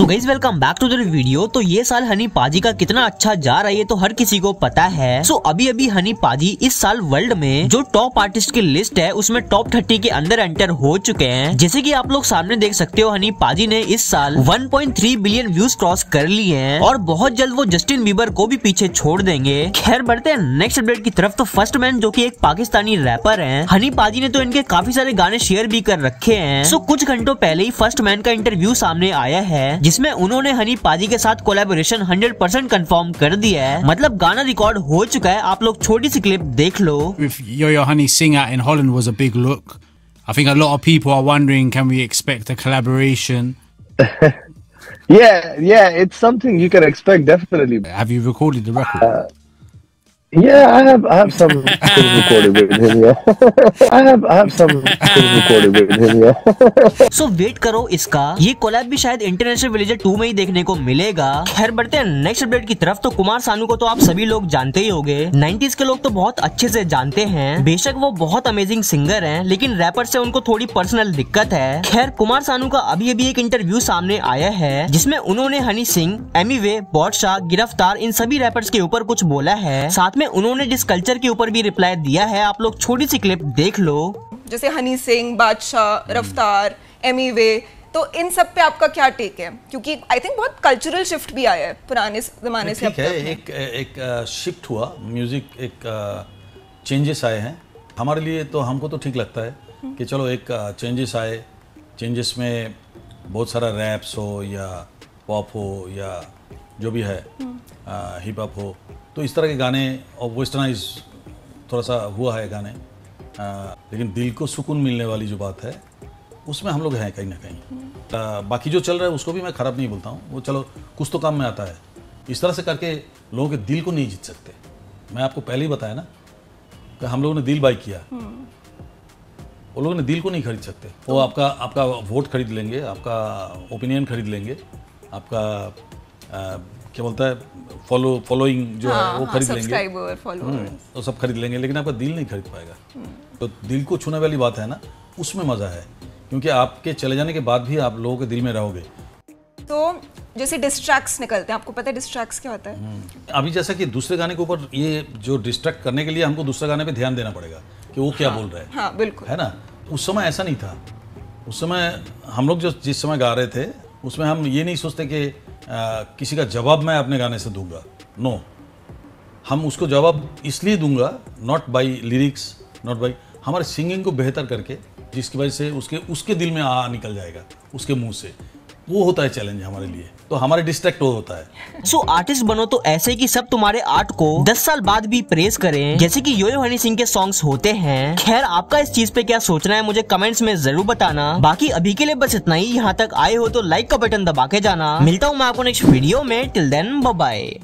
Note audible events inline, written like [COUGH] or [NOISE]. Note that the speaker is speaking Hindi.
So guys welcome back to the video तो ये साल हनी पाजी का कितना अच्छा जा रहा है तो हर किसी को पता है सो so, अभी अभी हनी पाजी इस साल वर्ल्ड में जो टॉप आर्टिस्ट की लिस्ट है उसमें टॉप थर्टी के अंदर एंटर हो चुके हैं जैसे कि आप लोग सामने देख सकते हो हनी पाजी ने इस साल 1.3 बिलियन व्यूज क्रॉस कर लिए हैं और बहुत जल्द वो जस्टिन बीबर को भी पीछे छोड़ देंगे खैर बढ़ते हैं नेक्स्ट अपडेट की तरफ तो फर्स्ट मैन जो की एक पाकिस्तानी रैपर है हनी पाजी ने तो इनके काफी सारे गाने शेयर भी कर रखे है सो कुछ घंटों पहले ही फर्स्ट मैन का इंटरव्यू सामने आया है जिसमें उन्होंने हनी पाजी के साथ कोलेबोरेशन 100 परसेंट कन्फर्म कर दिया है मतलब गाना रिकॉर्ड हो चुका है आप लोग छोटी सी क्लिप देख लो yo yo Honey Singh in Holland was a big look I think a lot of people are wondering can we expect a collaboration? yeah, yeah, it's something you can expect definitely. Have you recorded the record? Uh, Yeah, I have I have some things [LAUGHS] recorded with him. Yeah, [LAUGHS] I have I have some things recorded with him. Yeah. [LAUGHS] so wait, करो इसका ये कोलैब भी शायद इंटरनेशनल विलेजर टू में ही देखने को मिलेगा खैर बढ़ते हैं नेक्स्ट अपडेट की तरफ तो कुमार सानू को तो आप सभी लोग जानते ही होंगे 90s के लोग तो बहुत अच्छे से जानते हैं बेशक वो बहुत अमेजिंग सिंगर हैं लेकिन रैपर से उनको थोड़ी पर्सनल दिक्कत है खैर कुमार सानू का अभी अभी एक इंटरव्यू सामने आया है जिसमे उन्होंने हनी सिंह एमी वे बॉडशाह गिरफ्तार इन सभी रैपर्स के ऊपर कुछ बोला है साथ में उन्होंने जिस कल्चर के ऊपर भी रिप्लाई दिया है आप लोग छोटी सी क्लिप देख लो जैसे हनी सिंह बादशाह रफ्तार एम वे तो इन सब पे आपका क्या टेक है क्योंकि आई थिंक बहुत कल्चरल शिफ्ट भी आया है पुराने जमाने से अब है एक एक शिफ्ट हुआ म्यूजिक एक चेंजेस आए हैं हमारे लिए तो हमको तो ठीक लगता है कि चलो एक चेंजेस आए चेंजेस में बहुत सारा रैप्स हो या पॉप हो या जो भी है हिप हॉप हो तो इस तरह के गाने और वेस्टर्नाइज थोड़ा सा हुआ है गाने आ, लेकिन दिल को सुकून मिलने वाली जो बात है उसमें हम लोग हैं कहीं ना कहीं आ, बाकी जो चल रहा है उसको भी मैं ख़राब नहीं बोलता हूँ वो चलो कुछ तो काम में आता है इस तरह से करके लोगों के दिल को नहीं जीत सकते मैं आपको पहले ही बताया ना कि हम लोगों ने दिल बाई किया हम्म। वो लोगों ने दिल को नहीं खरीद सकते वो तो- आपका आपका वोट खरीद लेंगे आपका ओपिनियन खरीद लेंगे आपका आ, क्या बोलता है फॉलो फॉलोइंग जो हाँ, है वो हाँ, खरीद लेंगे हम्म, वो सब खरीद लेंगे लेकिन आपका दिल नहीं खरीद पाएगा हम्म। तो दिल को छूने वाली बात है ना उसमें मज़ा है क्योंकि आपके चले जाने के बाद भी आप लोगों के दिल में रहोगे तो जैसे डिस्ट्रैक्ट्स निकलते हैं आपको पता है डिस्ट्रैक्ट्स क्या होता है हम्म। अभी जैसा कि दूसरे गाने के ऊपर ये जो डिस्ट्रैक्ट करने के लिए हमको दूसरे गाने पे ध्यान देना पड़ेगा कि वो क्या हाँ, बोल रहा है हाँ, बिल्कुल है ना उस समय ऐसा नहीं था उस समय हम लोग जो जिस समय गा रहे थे उसमें हम ये नहीं सोचते कि किसी का जवाब मैं अपने गाने से दूंगा नो no. हम उसको जवाब इसलिए दूंगा not by lyrics not by हमारे सिंगिंग को बेहतर करके जिसकी वजह से उसके उसके दिल में आ निकल जाएगा उसके मुंह से वो होता है चैलेंज हमारे लिए तो हमारे डिस्ट्रैक्ट वो होता है सो so, आर्टिस्ट बनो तो ऐसे कि सब तुम्हारे आर्ट को 10 साल बाद भी प्रेस करें जैसे कि योयो हनी सिंह के सॉन्ग्स होते हैं खैर आपका इस चीज पे क्या सोचना है मुझे कमेंट्स में जरूर बताना बाकी अभी के लिए बस इतना ही यहाँ तक आए हो तो लाइक का बटन दबा के जाना मिलता हूँ मैं आपको नेक्स्ट वीडियो में टिल देन बाय